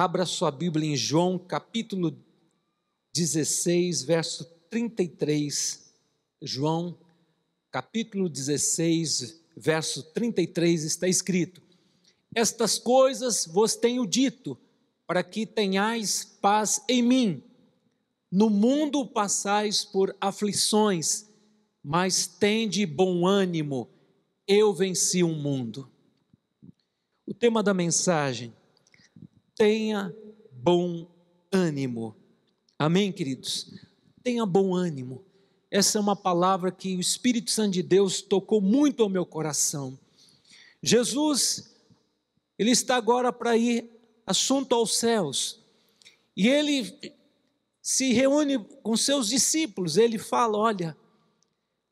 Abra sua Bíblia em João, capítulo 16, verso 33. João, capítulo 16, verso 33, está escrito: Estas coisas vos tenho dito, para que tenhais paz em mim. No mundo passais por aflições, mas tende bom ânimo, eu venci o mundo. O tema da mensagem: tenha bom ânimo. Amém, queridos? Tenha bom ânimo. Essa é uma palavra que o Espírito Santo de Deus tocou muito ao meu coração. Jesus, ele está agora para ir assunto aos céus. E ele se reúne com seus discípulos, ele fala: Olha,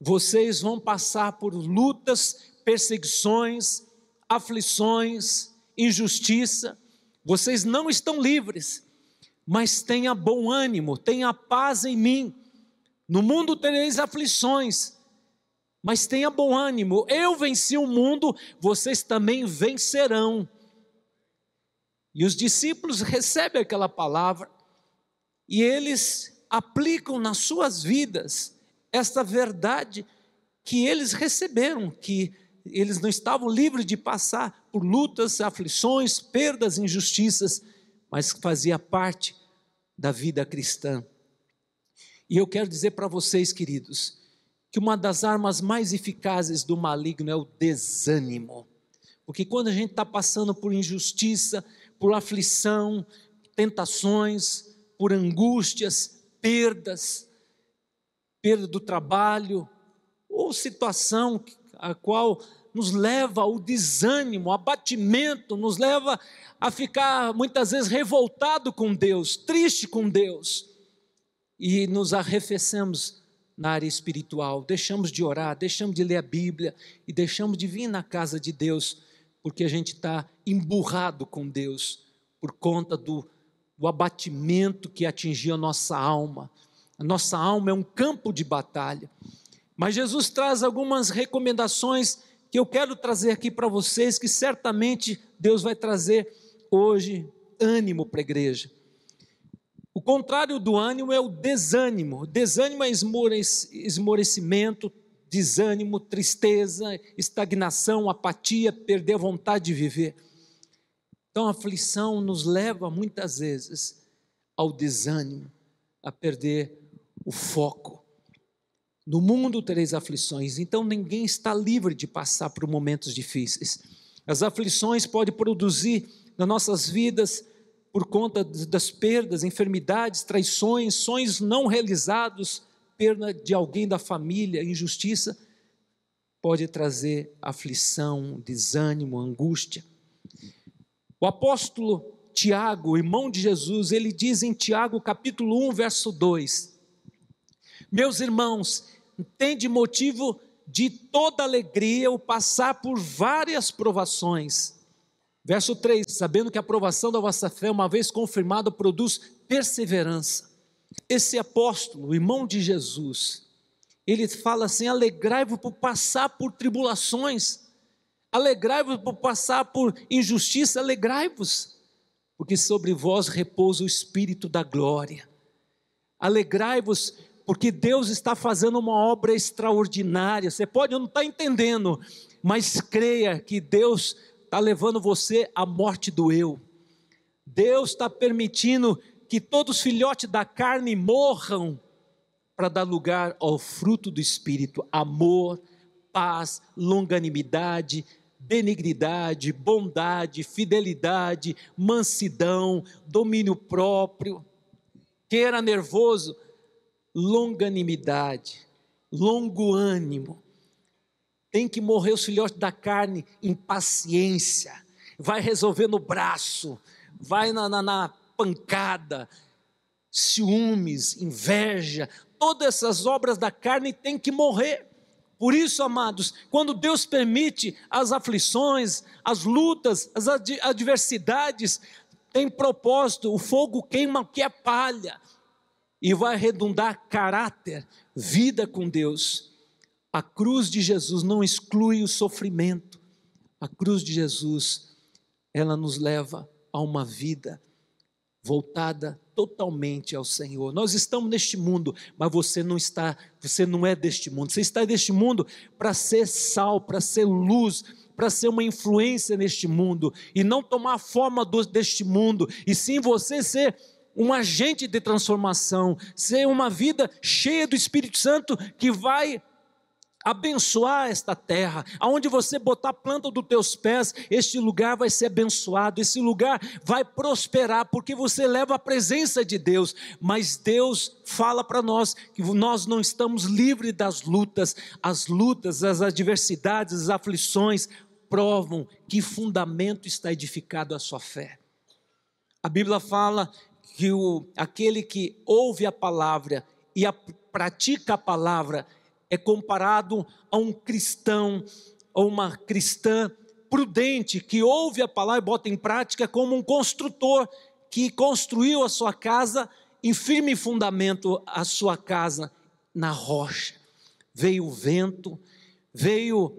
vocês vão passar por lutas, perseguições, aflições, injustiça, vocês não estão livres, mas tenha bom ânimo, tenha paz em mim. No mundo tereis aflições, mas tenha bom ânimo. Eu venci o mundo, vocês também vencerão. E os discípulos recebem aquela palavra e eles aplicam nas suas vidas esta verdade que eles receberam, que eles não estavam livres de passar por lutas, aflições, perdas, injustiças, mas fazia parte da vida cristã. E eu quero dizer para vocês, queridos, que uma das armas mais eficazes do maligno é o desânimo. Porque quando a gente está passando por injustiça, por aflição, tentações, por angústias, perdas, perda do trabalho, ou situação a qual nos leva ao desânimo, abatimento, nos leva a ficar muitas vezes revoltado com Deus, triste com Deus, e nos arrefecemos na área espiritual, deixamos de orar, deixamos de ler a Bíblia e deixamos de vir na casa de Deus, porque a gente está emburrado com Deus por conta do, do abatimento que atingiu a nossa alma. A nossa alma é um campo de batalha. Mas Jesus traz algumas recomendações que eu quero trazer aqui para vocês, que certamente Deus vai trazer hoje ânimo para a igreja. O contrário do ânimo é o desânimo. Desânimo é esmorecimento, desânimo, tristeza, estagnação, apatia, perder a vontade de viver. Então a aflição nos leva muitas vezes ao desânimo, a perder o foco. No mundo tereis aflições, então ninguém está livre de passar por momentos difíceis. As aflições podem produzir nas nossas vidas, por conta das perdas, enfermidades, traições, sonhos não realizados, perda de alguém da família, injustiça, pode trazer aflição, desânimo, angústia. O apóstolo Tiago, irmão de Jesus, ele diz em Tiago capítulo 1, verso 2: Meus irmãos, tem de motivo de toda alegria o passar por várias provações. Verso 3: Sabendo que a provação da vossa fé, uma vez confirmada, produz perseverança. Esse apóstolo, irmão de Jesus, ele fala assim: alegrai-vos por passar por tribulações, alegrai-vos por passar por injustiça, alegrai-vos, porque sobre vós repousa o Espírito da glória. Alegrai-vos porque Deus está fazendo uma obra extraordinária. Você pode não estar entendendo, mas creia que Deus está levando você à morte do eu. Deus está permitindo que todos os filhotes da carne morram para dar lugar ao fruto do Espírito: amor, paz, longanimidade, benignidade, bondade, fidelidade, mansidão, domínio próprio. Quem era nervoso longanimidade, longo ânimo. Tem que morrer os filhotes da carne em paciência. Vai resolver no braço, vai na, na, na pancada, ciúmes, inveja, todas essas obras da carne tem que morrer. Por isso, amados, quando Deus permite as aflições, as lutas, as adversidades, tem propósito, o fogo queima o que é palha, e vai redundar caráter, vida com Deus. A cruz de Jesus não exclui o sofrimento. A cruz de Jesus, ela nos leva a uma vida voltada totalmente ao Senhor. Nós estamos neste mundo, mas você não está, você não é deste mundo. Você está neste mundo para ser sal, para ser luz, para ser uma influência neste mundo e não tomar a forma do, deste mundo, e sim você ser um agente de transformação, ser uma vida cheia do Espírito Santo que vai abençoar esta terra. Aonde você botar a planta dos teus pés, este lugar vai ser abençoado, esse lugar vai prosperar, porque você leva a presença de Deus. Mas Deus fala para nós que nós não estamos livres das lutas, as lutas, as adversidades, as aflições provam que fundamento está edificado a sua fé. A Bíblia fala que o, aquele que ouve a palavra e a, pratica a palavra é comparado a um cristão, a uma cristã prudente que ouve a palavra e bota em prática, como um construtor que construiu a sua casa em firme fundamento a sua casa na rocha. Veio o vento, veio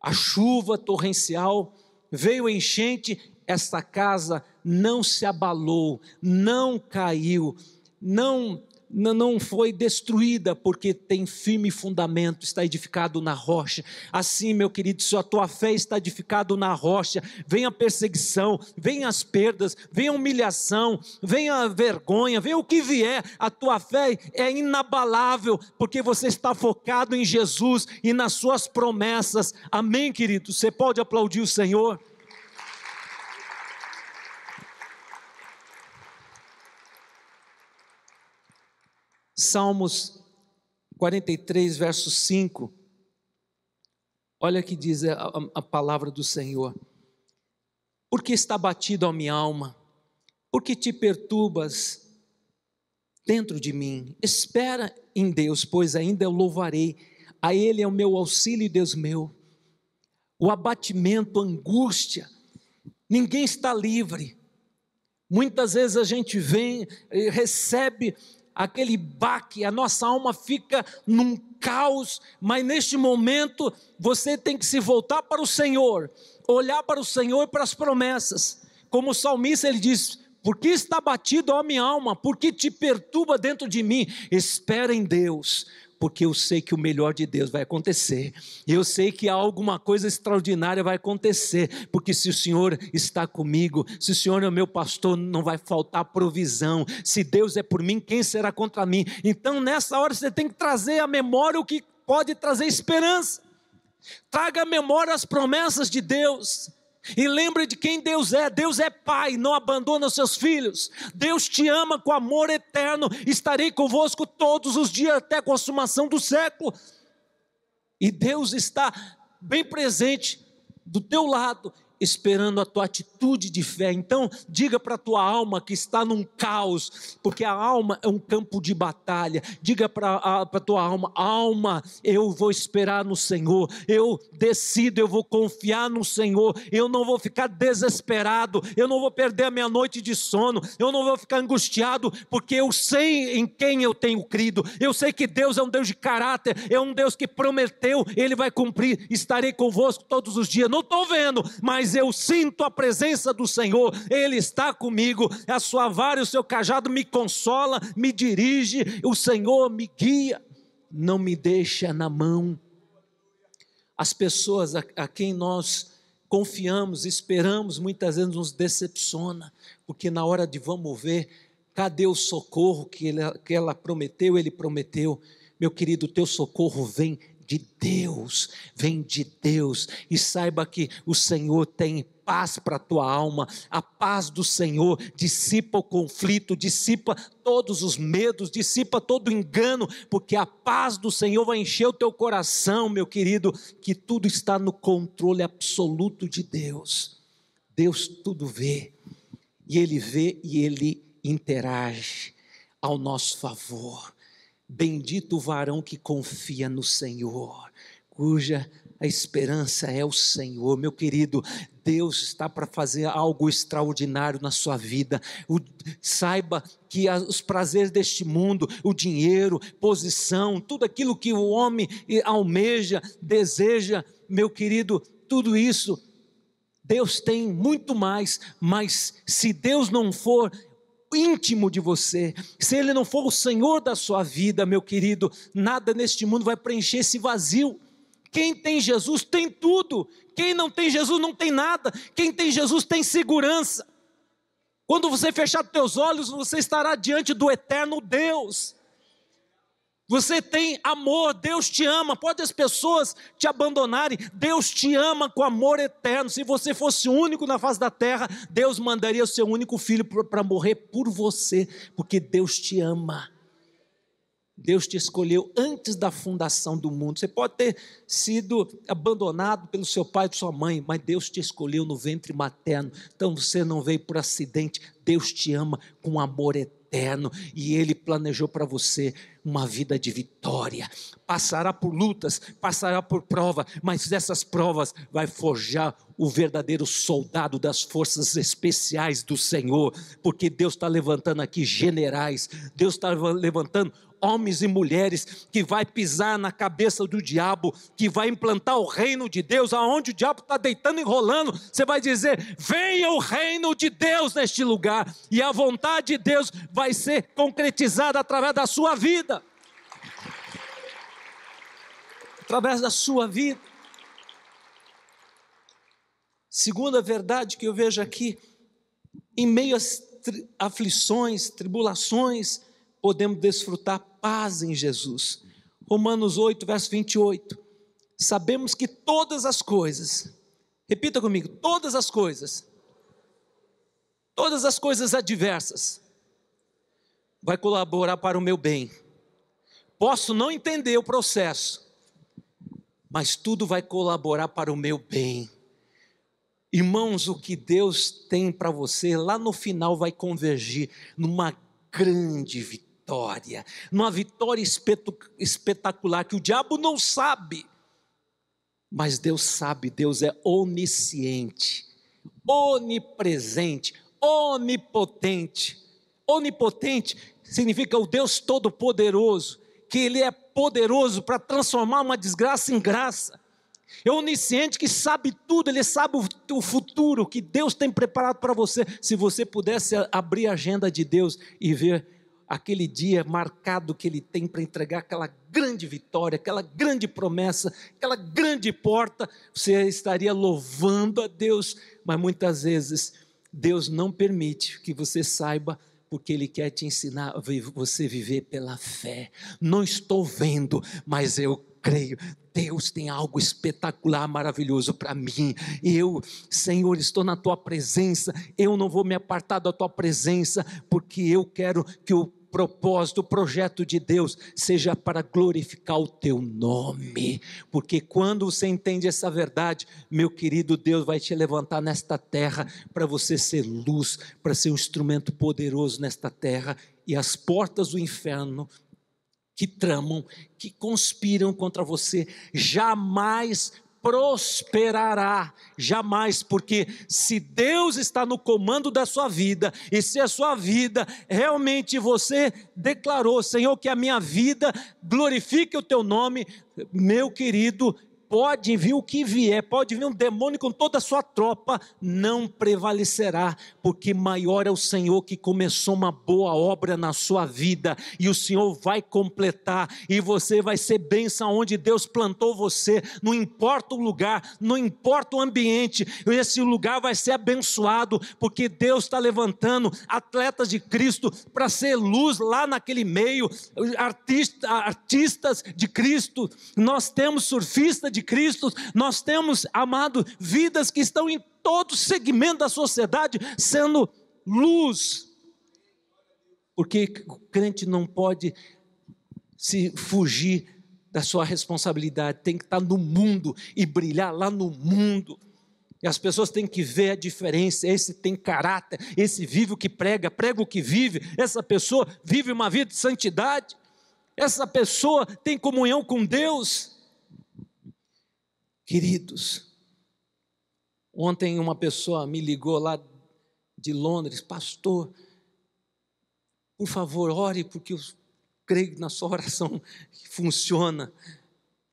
a chuva torrencial, veio a enchente, essa casa não se abalou, não caiu, não não foi destruída, porque tem firme fundamento, está edificado na rocha. Assim, meu querido, se a tua fé está edificado na rocha, vem a perseguição, vem as perdas, vem a humilhação, vem a vergonha, vem o que vier, a tua fé é inabalável, porque você está focado em Jesus e nas suas promessas. Amém, querido? Você pode aplaudir o Senhor? Salmos 43, verso 5. Olha que diz a, a palavra do Senhor. Porque está batido a minha alma? Porque te perturbas dentro de mim? Espera em Deus, pois ainda eu louvarei. A Ele é o meu auxílio e Deus meu. O abatimento, a angústia, ninguém está livre. Muitas vezes a gente vem, eh, recebe aquele baque, a nossa alma fica num caos, mas neste momento você tem que se voltar para o Senhor, olhar para o Senhor e para as promessas. Como o salmista ele diz: Por que está batido a minha alma? Por que te perturba dentro de mim? Espera em Deus, porque eu sei que o melhor de Deus vai acontecer. Eu sei que alguma coisa extraordinária vai acontecer, porque se o Senhor está comigo, se o Senhor é o meu pastor, não vai faltar provisão. Se Deus é por mim, quem será contra mim? Então, nessa hora, você tem que trazer à memória o que pode trazer esperança. Traga à memória as promessas de Deus. E lembre de quem Deus é. Deus é Pai, não abandona os seus filhos. Deus te ama com amor eterno. Estarei convosco todos os dias até a consumação do século. E Deus está bem presente do teu lado esperando a tua atitude de fé. Então, diga para a tua alma que está num caos, porque a alma é um campo de batalha. Diga para a tua alma: alma, eu vou esperar no Senhor, eu decido, eu vou confiar no Senhor, eu não vou ficar desesperado, eu não vou perder a minha noite de sono, eu não vou ficar angustiado, porque eu sei em quem eu tenho crido, eu sei que Deus é um Deus de caráter, é um Deus que prometeu, Ele vai cumprir, estarei convosco todos os dias. Não estou vendo, mas diz: Eu sinto a presença do Senhor, Ele está comigo, a sua vara e o seu cajado me consola, me dirige, o Senhor me guia, não me deixa na mão. As pessoas a, a quem nós confiamos, esperamos, muitas vezes nos decepciona, porque na hora de vamos ver, cadê o socorro que, ele, que ela prometeu? Ele prometeu. Meu querido, teu socorro vem de Deus, vem de Deus, e saiba que o Senhor tem paz para a tua alma, a paz do Senhor dissipa o conflito, dissipa todos os medos, dissipa todo o engano, porque a paz do Senhor vai encher o teu coração, meu querido, que tudo está no controle absoluto de Deus. Deus tudo vê, e Ele vê e Ele interage ao nosso favor. Bendito o varão que confia no Senhor, cuja a esperança é o Senhor, meu querido. Deus está para fazer algo extraordinário na sua vida. O, saiba que os prazeres deste mundo, o dinheiro, posição, tudo aquilo que o homem almeja, deseja, meu querido, tudo isso Deus tem muito mais, mas se Deus não for íntimo de você, se Ele não for o Senhor da sua vida, meu querido, nada neste mundo vai preencher esse vazio. Quem tem Jesus tem tudo, quem não tem Jesus não tem nada, quem tem Jesus tem segurança. Quando você fechar teus olhos, você estará diante do eterno Deus. Você tem amor, Deus te ama. Pode as pessoas te abandonarem, Deus te ama com amor eterno. Se você fosse único na face da terra, Deus mandaria o seu único filho para morrer por você, porque Deus te ama. Deus te escolheu antes da fundação do mundo. Você pode ter sido abandonado pelo seu pai e sua mãe, mas Deus te escolheu no ventre materno. Então você não veio por acidente. Deus te ama com amor eterno eterno e Ele planejou para você uma vida de vitória. Passará por lutas, passará por prova, mas essas provas vai forjar o verdadeiro soldado das forças especiais do Senhor, porque Deus está levantando aqui generais, Deus está levantando homens e mulheres que vai pisar na cabeça do diabo, que vai implantar o reino de Deus, aonde o diabo está deitando e rolando, você vai dizer: venha o reino de Deus neste lugar, e a vontade de Deus vai ser concretizada através da sua vida. Através da sua vida. Segunda verdade que eu vejo aqui, em meio às tri aflições, tribulações, podemos desfrutar paz em Jesus. Romanos 8, verso 28. Sabemos que todas as coisas, repita comigo, todas as coisas, todas as coisas adversas, vai colaborar para o meu bem. Posso não entender o processo, mas tudo vai colaborar para o meu bem. Irmãos, o que Deus tem para você lá no final vai convergir numa grande vitória vitória, numa vitória espetacular que o diabo não sabe, mas Deus sabe, Deus é onisciente, onipresente, onipotente. Onipotente significa o Deus Todo-Poderoso, que Ele é poderoso para transformar uma desgraça em graça. É onisciente que sabe tudo, ele sabe o, futuro que Deus tem preparado para você. Se você pudesse abrir a agenda de Deus e ver aquele dia marcado que ele tem para entregar aquela grande vitória, aquela grande promessa, aquela grande porta, você estaria louvando a Deus, mas muitas vezes Deus não permite que você saiba porque Ele quer te ensinar você viver pela fé. Não estou vendo, mas eu creio. Deus tem algo espetacular, maravilhoso para mim. Eu, Senhor, estou na tua presença. Eu não vou me apartar da tua presença, porque eu quero que o propósito, o projeto de Deus seja para glorificar o teu nome, porque quando você entende essa verdade, meu querido Deus vai te levantar nesta terra para você ser luz, para ser um instrumento poderoso nesta terra e as portas do inferno que tramam, que conspiram contra você, jamais prosperará jamais, porque se Deus está no comando da sua vida, e se a sua vida realmente você declarou, Senhor, que a minha vida glorifique o teu nome, meu querido, Pode vir o que vier, pode vir um demônio com toda a sua tropa, não prevalecerá, porque maior é o Senhor que começou uma boa obra na sua vida, e o Senhor vai completar, e você vai ser bênção onde Deus plantou você, não importa o lugar, não importa o ambiente, esse lugar vai ser abençoado, porque Deus está levantando atletas de Cristo para ser luz lá naquele meio, artista, artistas de Cristo, nós temos surfistas de de Cristo, nós temos, amado, vidas que estão em todo segmento da sociedade sendo luz. Porque o crente não pode se fugir da sua responsabilidade, tem que estar no mundo e brilhar lá no mundo. E as pessoas têm que ver a diferença. Esse tem caráter, esse vive o que prega, prega o que vive. Essa pessoa vive uma vida de santidade. Essa pessoa tem comunhão com Deus. Queridos, ontem uma pessoa me ligou lá de Londres, pastor, por favor, ore, porque eu creio na sua oração que funciona.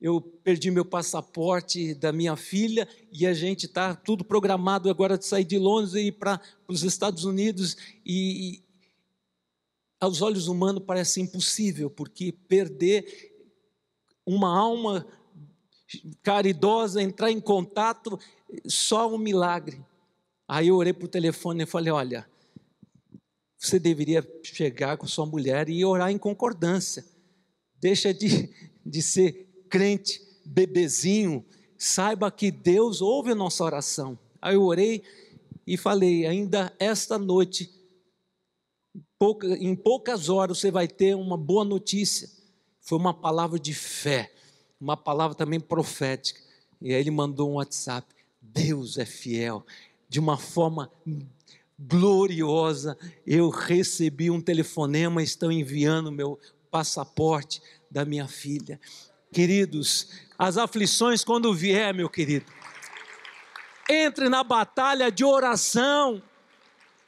Eu perdi meu passaporte da minha filha e a gente está tudo programado agora de sair de Londres e ir para os Estados Unidos. E, e aos olhos humanos parece impossível, porque perder uma alma caridosa, entrar em contato, só um milagre. Aí eu orei para o telefone e falei: Olha, você deveria chegar com sua mulher e orar em concordância. Deixa de, de ser crente, bebezinho. Saiba que Deus ouve a nossa oração. Aí eu orei e falei: Ainda esta noite, em poucas horas, você vai ter uma boa notícia. Foi uma palavra de fé uma palavra também profética. E aí ele mandou um WhatsApp. Deus é fiel. De uma forma gloriosa, eu recebi um telefonema, estão enviando meu passaporte da minha filha. Queridos, as aflições quando vier, meu querido, entre na batalha de oração.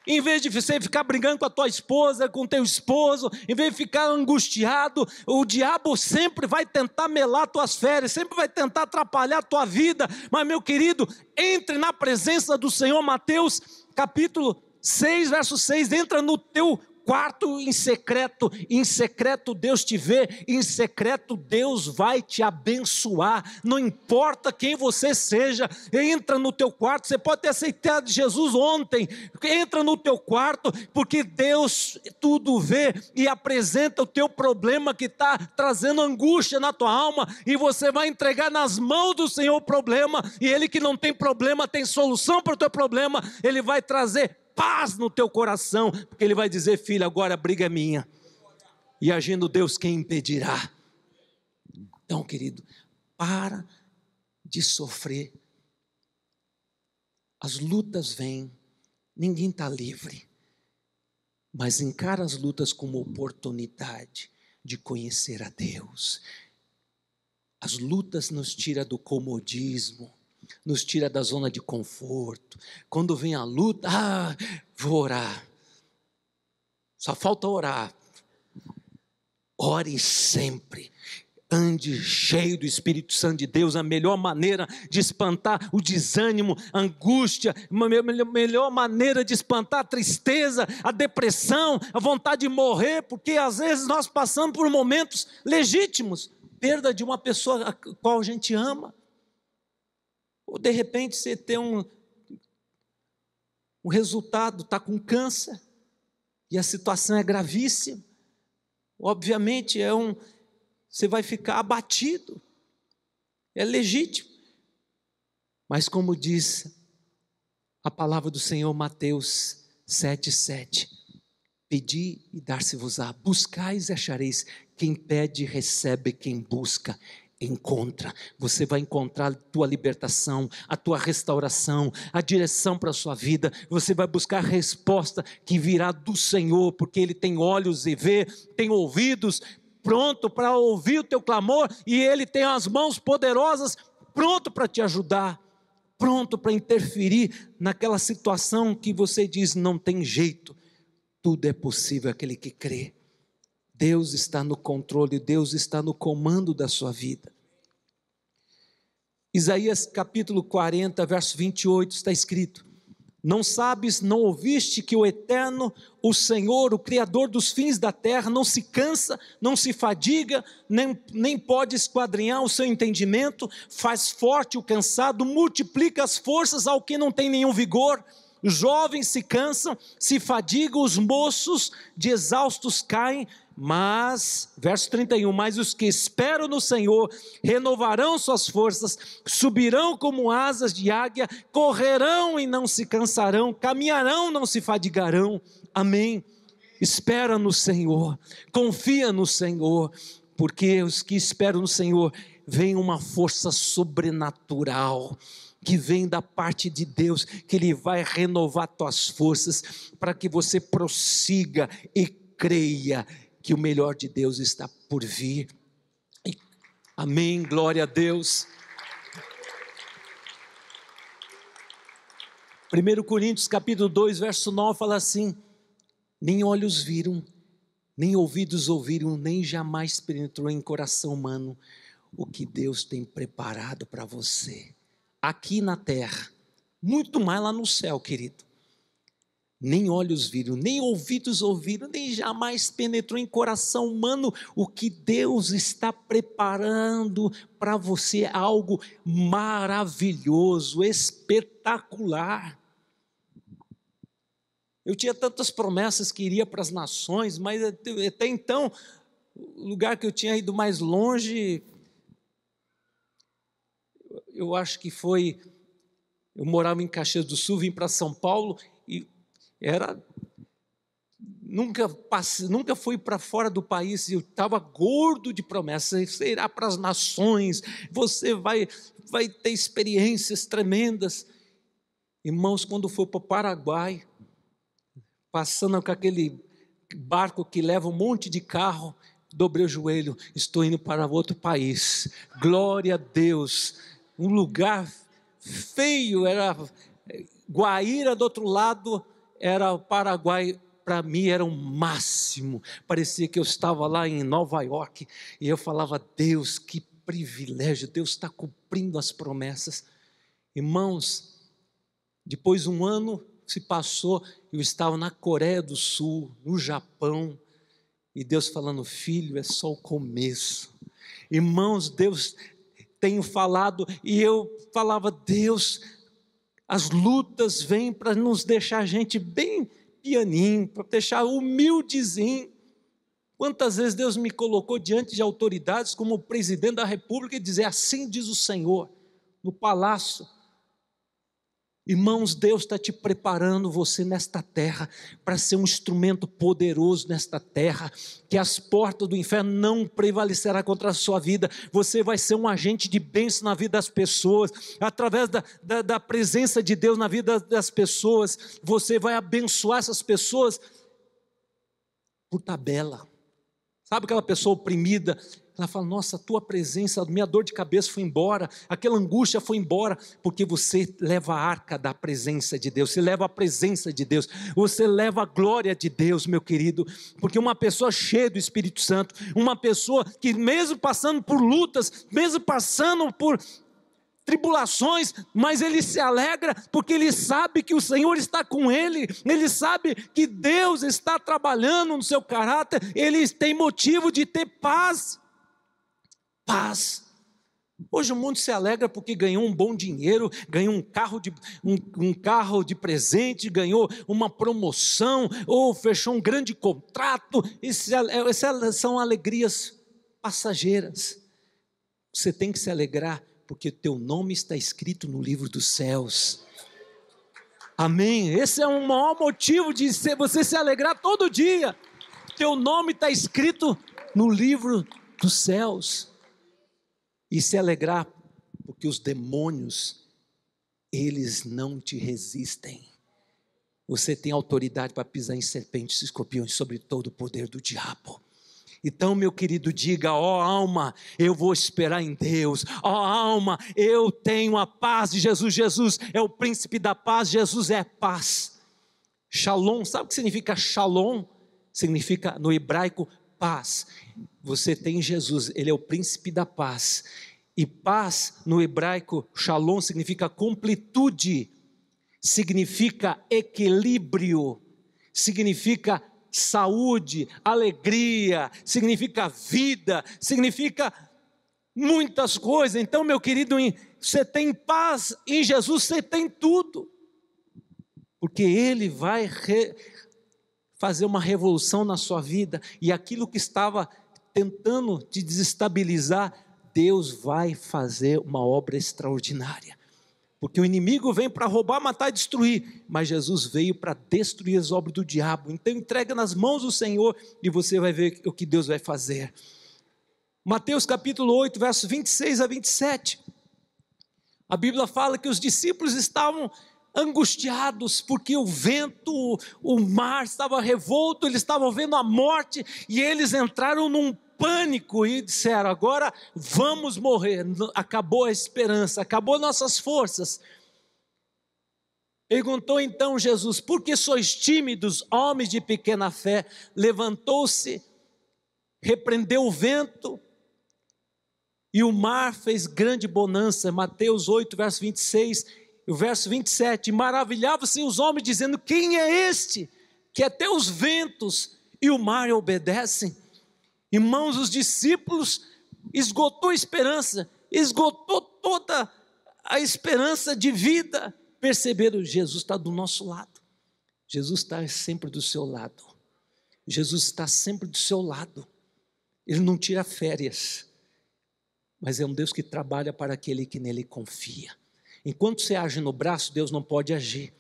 Em vez de você ficar brigando com a tua esposa, com o teu esposo, em vez de ficar angustiado, o diabo sempre vai tentar melar tuas férias, sempre vai tentar atrapalhar a tua vida. Mas, meu querido, entre na presença do Senhor, Mateus capítulo 6, verso 6, entra no teu quarto em secreto, em secreto Deus te vê, em secreto Deus vai te abençoar. Não importa quem você seja, entra no teu quarto. Você pode ter aceitado Jesus ontem, entra no teu quarto, porque Deus tudo vê e apresenta o teu problema que está trazendo angústia na tua alma, e você vai entregar nas mãos do Senhor o problema, e Ele que não tem problema tem solução para o teu problema, Ele vai trazer paz no teu coração, porque ele vai dizer: filho, agora a briga é minha. E agindo Deus, quem impedirá? Então, querido, para de sofrer. As lutas vêm, ninguém está livre. Mas encara as lutas como oportunidade de conhecer a Deus. As lutas nos tira do comodismo nos tira da zona de conforto. Quando vem a luta, ah, vou orar. Só falta orar. Ore sempre. Ande cheio do Espírito Santo de Deus, a melhor maneira de espantar o desânimo, a angústia, a melhor maneira de espantar a tristeza, a depressão, a vontade de morrer, porque às vezes nós passamos por momentos legítimos perda de uma pessoa a qual a gente ama, ou de repente você tem um. um resultado está com câncer e a situação é gravíssima. Obviamente é um. Você vai ficar abatido. É legítimo. Mas como diz a palavra do Senhor Mateus 7,7. Pedi e dar-se-vos-á, buscais e achareis, quem pede recebe, quem busca encontra. Você vai encontrar a tua libertação, a tua restauração, a direção para a sua vida. Você vai buscar a resposta que virá do Senhor, porque Ele tem olhos e vê, tem ouvidos pronto para ouvir o teu clamor e Ele tem as mãos poderosas pronto para te ajudar, pronto para interferir naquela situação que você diz não tem jeito. Tudo é possível aquele que crê. Deus está no controle, Deus está no comando da sua vida. Isaías capítulo 40, verso 28 está escrito: Não sabes, não ouviste que o Eterno, o Senhor, o Criador dos fins da terra, não se cansa, não se fadiga, nem, nem pode esquadrinhar o seu entendimento, faz forte o cansado, multiplica as forças ao que não tem nenhum vigor. Os jovens se cansam, se fadigam, os moços de exaustos caem, mas, verso 31, mas os que esperam no Senhor renovarão suas forças, subirão como asas de águia, correrão e não se cansarão, caminharão e não se fadigarão. Amém. Espera no Senhor, confia no Senhor, porque os que esperam no Senhor vem uma força sobrenatural que vem da parte de Deus, que Ele vai renovar tuas forças para que você prossiga e creia que o melhor de Deus está por vir. Amém, glória a Deus. 1 Coríntios capítulo 2, verso 9 fala assim: Nem olhos viram, nem ouvidos ouviram, nem jamais penetrou em coração humano o que Deus tem preparado para você aqui na terra, muito mais lá no céu, querido nem olhos viram, nem ouvidos ouviram, nem jamais penetrou em coração humano o que Deus está preparando para você algo maravilhoso, espetacular. Eu tinha tantas promessas que iria para as nações, mas até então, o lugar que eu tinha ido mais longe, eu acho que foi. Eu morava em Caxias do Sul, vim para São Paulo e era nunca passe, nunca fui para fora do país, eu estava gordo de promessas, você irá para as nações, você vai vai ter experiências tremendas. Irmãos, quando for para o Paraguai, passando com aquele barco que leva um monte de carro, dobrei o joelho, estou indo para outro país. Glória a Deus. Um lugar feio, era Guaíra do outro lado, era o Paraguai para mim era o máximo. Parecia que eu estava lá em Nova York e eu falava: Deus, que privilégio! Deus está cumprindo as promessas. Irmãos, depois um ano se passou, eu estava na Coreia do Sul, no Japão, e Deus falando: Filho, é só o começo. Irmãos, Deus tenho falado e eu falava: Deus, as lutas vêm para nos deixar a gente bem pianinho, para deixar humildezinho. Quantas vezes Deus me colocou diante de autoridades como o presidente da república e dizer assim diz o Senhor, no palácio, Irmãos, Deus está te preparando você nesta terra para ser um instrumento poderoso nesta terra, que as portas do inferno não prevalecerá contra a sua vida. Você vai ser um agente de bênção na vida das pessoas, através da, da, da presença de Deus na vida das pessoas. Você vai abençoar essas pessoas por tabela. Sabe aquela pessoa oprimida ela fala: Nossa, a tua presença, a minha dor de cabeça foi embora, aquela angústia foi embora, porque você leva a arca da presença de Deus, você leva a presença de Deus, você leva a glória de Deus, meu querido, porque uma pessoa cheia do Espírito Santo, uma pessoa que, mesmo passando por lutas, mesmo passando por tribulações, mas ele se alegra porque ele sabe que o Senhor está com ele, ele sabe que Deus está trabalhando no seu caráter, ele tem motivo de ter paz paz. Hoje o mundo se alegra porque ganhou um bom dinheiro, ganhou um carro de, um, um, carro de presente, ganhou uma promoção ou fechou um grande contrato. Essas é, é, é, são alegrias passageiras. Você tem que se alegrar porque teu nome está escrito no livro dos céus. Amém. Esse é um maior motivo de você se alegrar todo dia. Teu nome está escrito no livro dos céus e se alegrar, porque os demônios, eles não te resistem. Você tem autoridade para pisar em serpentes e escorpiões sobre todo o poder do diabo. Então, meu querido, diga: ó oh, alma, eu vou esperar em Deus. Ó oh, alma, eu tenho a paz de Jesus. Jesus é o príncipe da paz. Jesus é paz. Shalom, sabe o que significa shalom? Significa no hebraico paz. Você tem Jesus, ele é o príncipe da paz. E paz no hebraico, shalom, significa completude, significa equilíbrio, significa saúde, alegria, significa vida, significa muitas coisas. Então, meu querido, você tem paz em Jesus, você tem tudo. Porque ele vai re fazer uma revolução na sua vida e aquilo que estava tentando te desestabilizar, Deus vai fazer uma obra extraordinária. Porque o inimigo vem para roubar, matar e destruir, mas Jesus veio para destruir as obras do diabo. Então entrega nas mãos do Senhor e você vai ver o que Deus vai fazer. Mateus capítulo 8, versos 26 a 27. A Bíblia fala que os discípulos estavam angustiados porque o vento, o mar estava revolto, eles estavam vendo a morte e eles entraram num pânico e disseram: agora vamos morrer, acabou a esperança, acabou nossas forças. Perguntou então Jesus: por que sois tímidos, homens de pequena fé? Levantou-se, repreendeu o vento, e o mar fez grande bonança. Mateus 8, verso 26 o verso 27, maravilhavam-se os homens, dizendo: Quem é este que até os ventos e o mar obedecem? Irmãos, os discípulos esgotou a esperança, esgotou toda a esperança de vida. Perceberam, Jesus está do nosso lado. Jesus está sempre do seu lado. Jesus está sempre do seu lado. Ele não tira férias, mas é um Deus que trabalha para aquele que nele confia. Enquanto você age no braço, Deus não pode agir.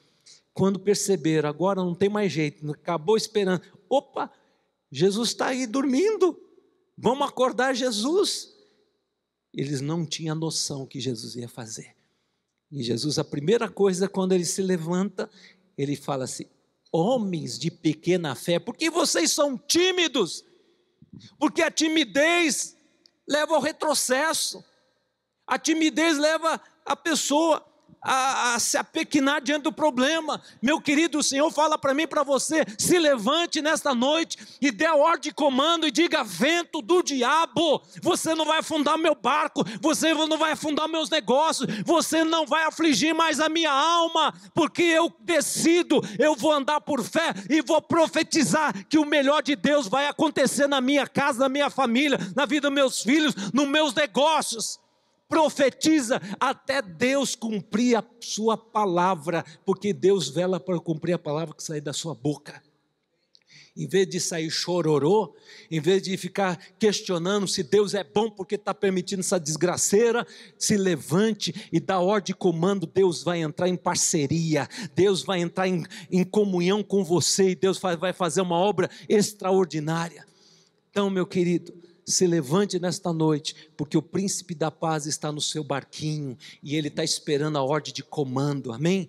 Quando perceberam, agora não tem mais jeito, acabou esperando. Opa, Jesus está aí dormindo. Vamos acordar Jesus. Eles não tinham noção que Jesus ia fazer. E Jesus, a primeira coisa, quando ele se levanta, ele fala assim: Homens de pequena fé, por que vocês são tímidos? Porque a timidez leva ao retrocesso, a timidez leva a pessoa a, a, se apequinar diante do problema. Meu querido, o Senhor fala para mim, para você, se levante nesta noite e dê a ordem de comando e diga: vento do diabo, você não vai afundar meu barco, você não vai afundar meus negócios, você não vai afligir mais a minha alma, porque eu decido, eu vou andar por fé e vou profetizar que o melhor de Deus vai acontecer na minha casa, na minha família, na vida dos meus filhos, nos meus negócios profetiza até Deus cumprir a sua palavra, porque Deus vela para cumprir a palavra que sai da sua boca. Em vez de sair chororô, em vez de ficar questionando se Deus é bom porque está permitindo essa desgraceira, se levante e dá ordem e comando. Deus vai entrar em parceria, Deus vai entrar em, em comunhão com você e Deus vai fazer uma obra extraordinária. Então, meu querido, se levante nesta noite, porque o príncipe da paz está no seu barquinho e ele está esperando a ordem de comando, amém?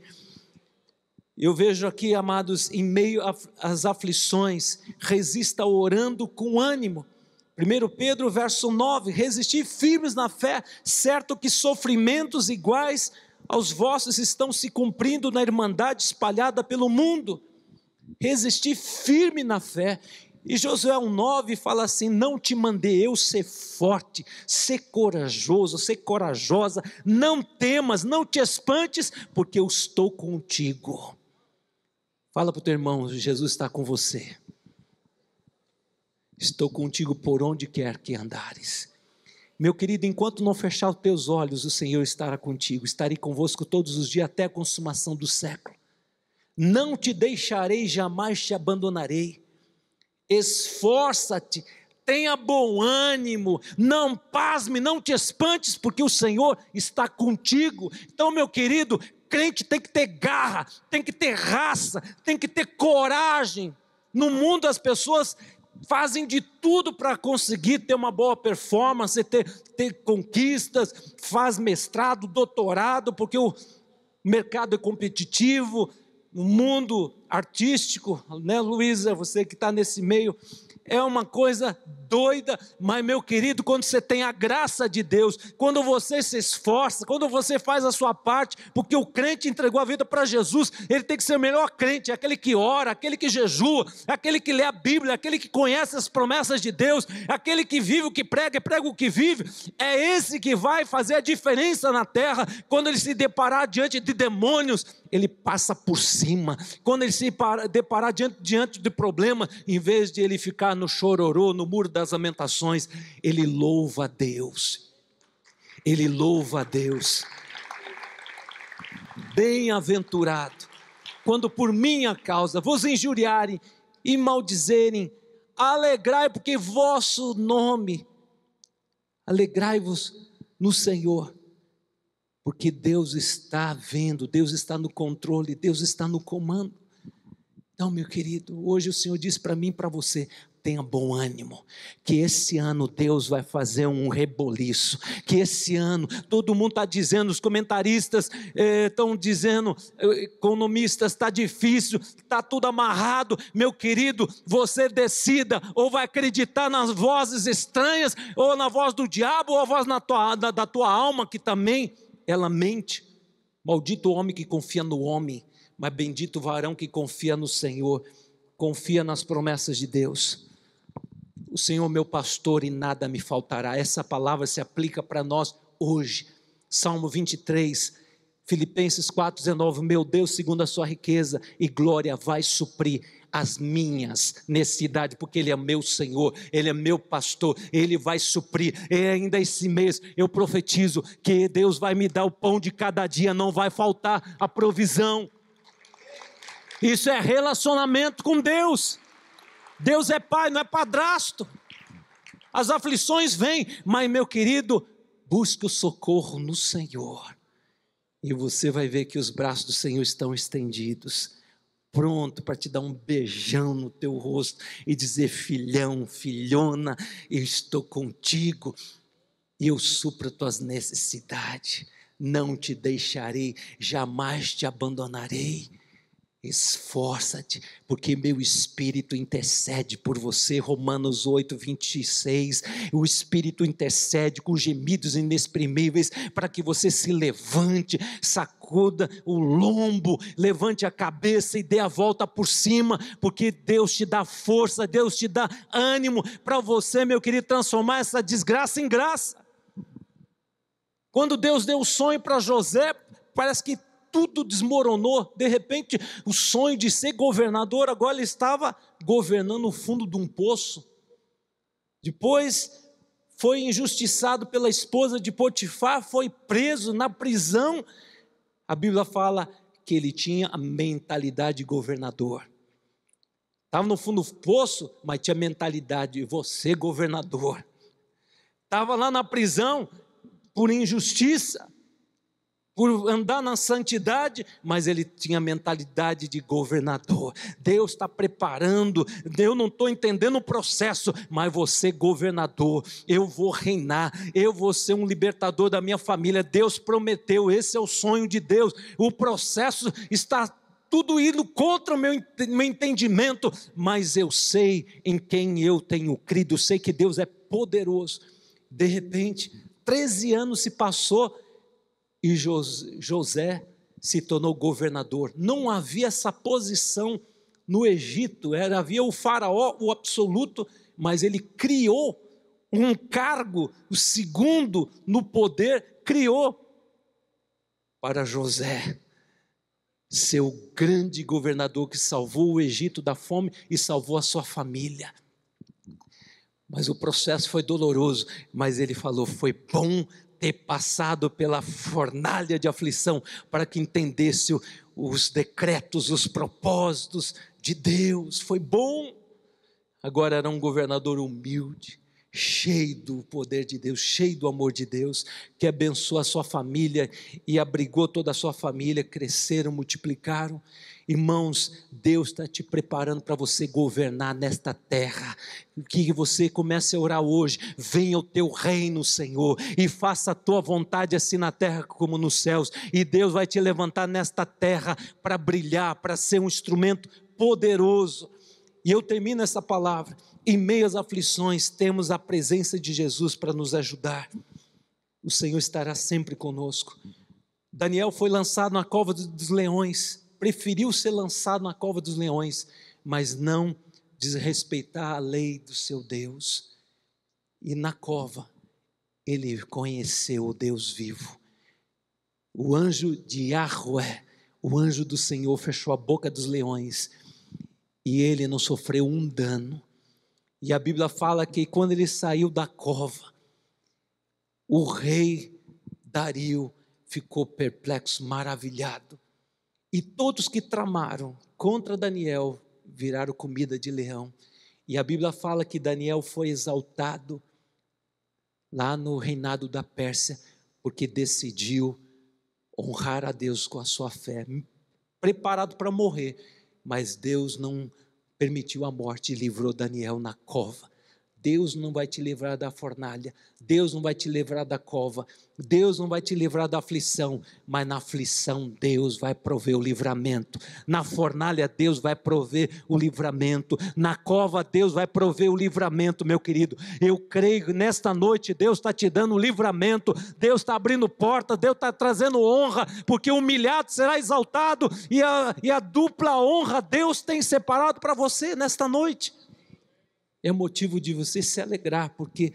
Eu vejo aqui, amados, em meio às aflições, resista orando com ânimo. 1 Pedro, verso 9: Resistir firmes na fé, certo que sofrimentos iguais aos vossos estão se cumprindo na irmandade espalhada pelo mundo. Resistir firme na fé, e Josué 1,9 fala assim: Não te mandei eu ser forte, ser corajoso, ser corajosa, não temas, não te espantes, porque eu estou contigo. Fala para o teu irmão: Jesus está com você. Estou contigo por onde quer que andares. Meu querido, enquanto não fechar os teus olhos, o Senhor estará contigo, estarei convosco todos os dias até a consumação do século. Não te deixarei, jamais te abandonarei esforça-te, tenha bom ânimo, não pasme, não te espantes, porque o Senhor está contigo. Então, meu querido, crente tem que ter garra, tem que ter raça, tem que ter coragem. No mundo as pessoas fazem de tudo para conseguir ter uma boa performance, ter, ter conquistas, faz mestrado, doutorado, porque o mercado é competitivo, no mundo artístico, né, Luísa, você que está nesse meio, é uma coisa doida, mas meu querido, quando você tem a graça de Deus, quando você se esforça, quando você faz a sua parte, porque o crente entregou a vida para Jesus, ele tem que ser o melhor crente, é aquele que ora, aquele que jejua, aquele que lê a Bíblia, aquele que conhece as promessas de Deus, aquele que vive o que prega e prega o que vive, é esse que vai fazer a diferença na terra quando ele se deparar diante de demônios, ele passa por cima. Quando ele se deparar diante, diante de problema, em vez de ele ficar no chororô, no muro das lamentações, ele louva a Deus. Ele louva a Deus. Bem-aventurado, quando por minha causa vos injuriarem e maldizerem, alegrai, porque vosso nome, alegrai-vos no Senhor. Porque Deus está vendo, Deus está no controle, Deus está no comando. Então, meu querido, hoje o Senhor diz para mim e para você: tenha bom ânimo, que esse ano Deus vai fazer um reboliço, que esse ano todo mundo está dizendo, os comentaristas estão eh, dizendo, eh, economistas, está difícil, está tudo amarrado, meu querido, você decida, ou vai acreditar nas vozes estranhas, ou na voz do diabo, ou a voz na tua, na, da tua alma que também ela mente. Maldito o homem que confia no homem, mas bendito o varão que confia no Senhor, confia nas promessas de Deus. O Senhor meu pastor e nada me faltará. Essa palavra se aplica para nós hoje. Salmo 23, Filipenses 4:19, meu Deus, segundo a sua riqueza e glória, vai suprir as minhas necessidades, porque Ele é meu Senhor, Ele é meu pastor, Ele vai suprir. E ainda esse mês eu profetizo que Deus vai me dar o pão de cada dia, não vai faltar a provisão. Isso é relacionamento com Deus. Deus é pai, não é padrasto. As aflições vêm, mas meu querido, busque o socorro no Senhor. E você vai ver que os braços do Senhor estão estendidos pronto para te dar um beijão no teu rosto e dizer: filhão, filhona, eu estou contigo e eu supro tuas necessidades. Não te deixarei, jamais te abandonarei. Esforça-te, porque meu espírito intercede por você. Romanos 8, 26. O espírito intercede com gemidos inexprimíveis para que você se levante, sacuda o lombo, levante a cabeça e dê a volta por cima, porque Deus te dá força, Deus te dá ânimo para você, meu querido, transformar essa desgraça em graça. Quando Deus deu o sonho para José, parece que tudo desmoronou. De repente, o sonho de ser governador agora ele estava governando o fundo de um poço. Depois foi injustiçado pela esposa de Potifar, foi preso na prisão. A Bíblia fala que ele tinha a mentalidade de governador. Estava no fundo do poço, mas tinha mentalidade de você governador. Estava lá na prisão por injustiça, por andar na santidade, mas ele tinha mentalidade de governador. Deus está preparando, eu não estou entendendo o processo, mas você, governador, eu vou reinar, eu vou ser um libertador da minha família. Deus prometeu, esse é o sonho de Deus. O processo está tudo indo contra o meu, entendimento, mas eu sei em quem eu tenho crido, sei que Deus é poderoso. De repente, 13 anos se passou e José se tornou governador. Não havia essa posição no Egito, era, havia o faraó, o absoluto, mas ele criou um cargo, o segundo no poder, criou para José, seu grande governador que salvou o Egito da fome e salvou a sua família. Mas o processo foi doloroso, mas ele falou: foi bom ter passado pela fornalha de aflição para que entendesse os decretos, os propósitos de Deus. Foi bom. Agora era um governador humilde, cheio do poder de Deus, cheio do amor de Deus, que abençoou a sua família e abrigou toda a sua família, cresceram, multiplicaram. Irmãos, Deus está te preparando para você governar nesta terra. Que você comece a orar hoje. Venha o teu reino, Senhor, e faça a tua vontade assim na terra como nos céus. E Deus vai te levantar nesta terra para brilhar, para ser um instrumento poderoso. E eu termino essa palavra. Em meio às aflições, temos a presença de Jesus para nos ajudar. O Senhor estará sempre conosco. Daniel foi lançado na cova dos leões preferiu ser lançado na cova dos leões, mas não desrespeitar a lei do seu Deus. E na cova, ele conheceu o Deus vivo. O anjo de Yahweh, o anjo do Senhor, fechou a boca dos leões e ele não sofreu um dano. E a Bíblia fala que quando ele saiu da cova, o rei Dario ficou perplexo, maravilhado, e todos que tramaram contra Daniel viraram comida de leão. E a Bíblia fala que Daniel foi exaltado lá no reinado da Pérsia, porque decidiu honrar a Deus com a sua fé, preparado para morrer, mas Deus não permitiu a morte e livrou Daniel na cova. Deus não vai te livrar da fornalha, Deus não vai te livrar da cova, Deus não vai te livrar da aflição, mas na aflição Deus vai prover o livramento, na fornalha Deus vai prover o livramento, na cova Deus vai prover o livramento, meu querido. Eu creio que nesta noite Deus está te dando livramento, Deus está abrindo porta, Deus está trazendo honra, porque o humilhado será exaltado e a, e a dupla honra Deus tem separado para você nesta noite é motivo de você se alegrar, porque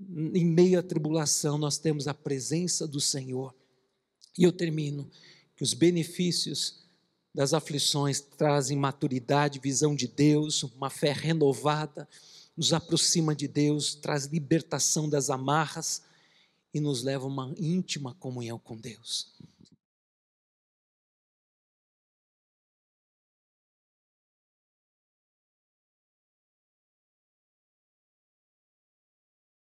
em meio à tribulação nós temos a presença do Senhor. E eu termino que os benefícios das aflições trazem maturidade, visão de Deus, uma fé renovada, nos aproxima de Deus, traz libertação das amarras e nos leva a uma íntima comunhão com Deus.